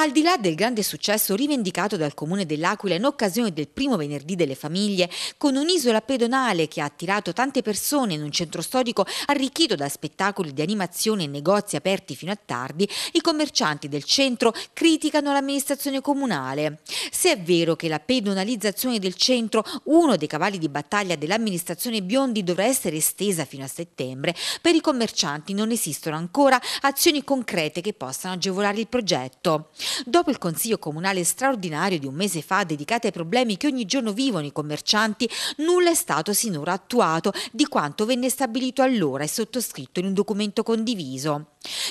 Al di là del grande successo rivendicato dal Comune dell'Aquila in occasione del primo venerdì delle famiglie, con un'isola pedonale che ha attirato tante persone in un centro storico arricchito da spettacoli di animazione e negozi aperti fino a tardi, i commercianti del centro criticano l'amministrazione comunale. Se è vero che la pedonalizzazione del centro, uno dei cavalli di battaglia dell'amministrazione Biondi, dovrà essere estesa fino a settembre, per i commercianti non esistono ancora azioni concrete che possano agevolare il progetto. Dopo il Consiglio Comunale straordinario di un mese fa dedicato ai problemi che ogni giorno vivono i commercianti, nulla è stato sinora attuato di quanto venne stabilito allora e sottoscritto in un documento condiviso.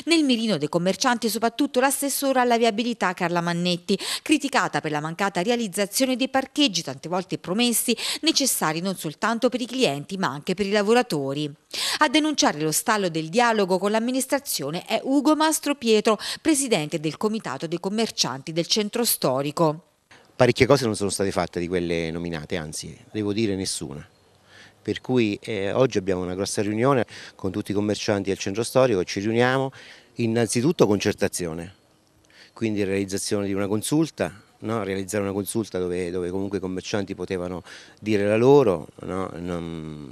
Nel mirino dei commercianti soprattutto l'assessora alla viabilità Carla Mannetti, criticata per la mancanza mancata realizzazione dei parcheggi, tante volte promessi, necessari non soltanto per i clienti ma anche per i lavoratori. A denunciare lo stallo del dialogo con l'amministrazione è Ugo Mastro Pietro, presidente del Comitato dei Commercianti del Centro Storico. Parecchie cose non sono state fatte di quelle nominate, anzi devo dire nessuna per cui eh, oggi abbiamo una grossa riunione con tutti i commercianti del centro storico, ci riuniamo innanzitutto concertazione, quindi realizzazione di una consulta no? realizzare una consulta dove, dove, comunque i commercianti potevano dire la loro no?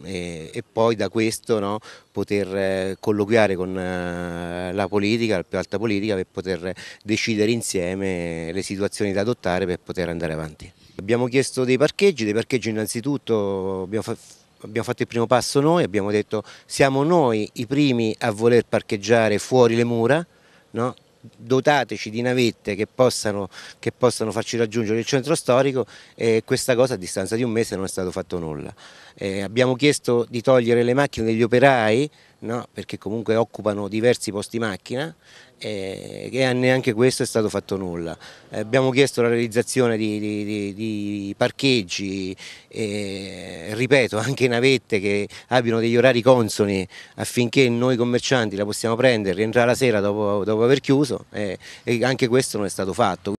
e, e, poi da questo no? poter eh, colloquiare con eh, la politica, la più alta politica, per poter decidere insieme le situazioni da adottare per poter andare avanti. Abbiamo chiesto dei parcheggi, dei parcheggi innanzitutto abbiamo fatto abbiamo fatto il primo passo noi, abbiamo detto siamo noi i primi a voler parcheggiare fuori le mura, no? dotateci di navette che possano, che possano, farci raggiungere il centro storico e questa cosa a distanza di un mese non è stato fatto nulla. Eh, abbiamo chiesto di togliere le macchine degli operai no? perché comunque occupano diversi posti macchina e, neanche questo è stato fatto nulla. abbiamo chiesto la realizzazione di, di, di parcheggi, e, ripeto anche navette che abbiano degli orari consoni affinché noi commercianti la possiamo prendere, rientrare la sera dopo, dopo aver chiuso e, e anche questo non è stato fatto.